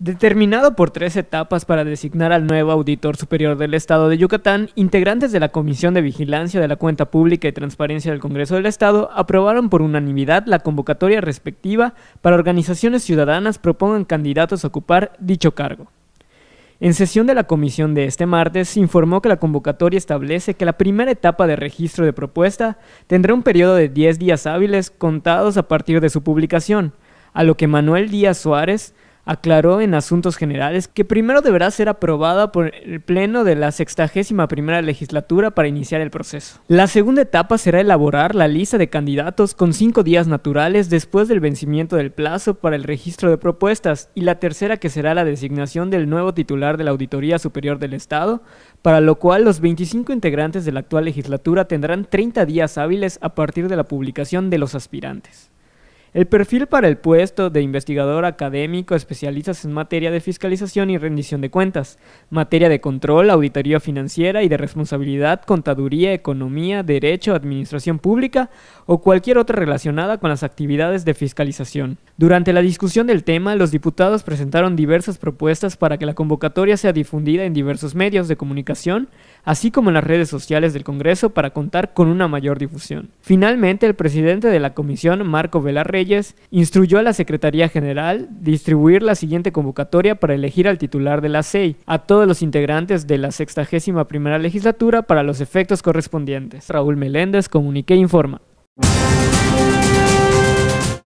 Determinado por tres etapas para designar al nuevo auditor superior del Estado de Yucatán, integrantes de la Comisión de Vigilancia de la Cuenta Pública y Transparencia del Congreso del Estado aprobaron por unanimidad la convocatoria respectiva para organizaciones ciudadanas propongan candidatos a ocupar dicho cargo. En sesión de la comisión de este martes, se informó que la convocatoria establece que la primera etapa de registro de propuesta tendrá un periodo de 10 días hábiles contados a partir de su publicación, a lo que Manuel Díaz Suárez, aclaró en asuntos generales que primero deberá ser aprobada por el Pleno de la 61 primera legislatura para iniciar el proceso. La segunda etapa será elaborar la lista de candidatos con cinco días naturales después del vencimiento del plazo para el registro de propuestas y la tercera que será la designación del nuevo titular de la Auditoría Superior del Estado, para lo cual los 25 integrantes de la actual legislatura tendrán 30 días hábiles a partir de la publicación de los aspirantes. El perfil para el puesto de investigador académico especializas en materia de fiscalización y rendición de cuentas, materia de control, auditoría financiera y de responsabilidad, contaduría, economía, derecho, administración pública o cualquier otra relacionada con las actividades de fiscalización. Durante la discusión del tema, los diputados presentaron diversas propuestas para que la convocatoria sea difundida en diversos medios de comunicación, así como en las redes sociales del Congreso para contar con una mayor difusión. Finalmente, el presidente de la comisión, Marco Velarre, instruyó a la Secretaría General distribuir la siguiente convocatoria para elegir al titular de la SEI a todos los integrantes de la 61 primera legislatura para los efectos correspondientes. Raúl Meléndez, Comuniqué Informa.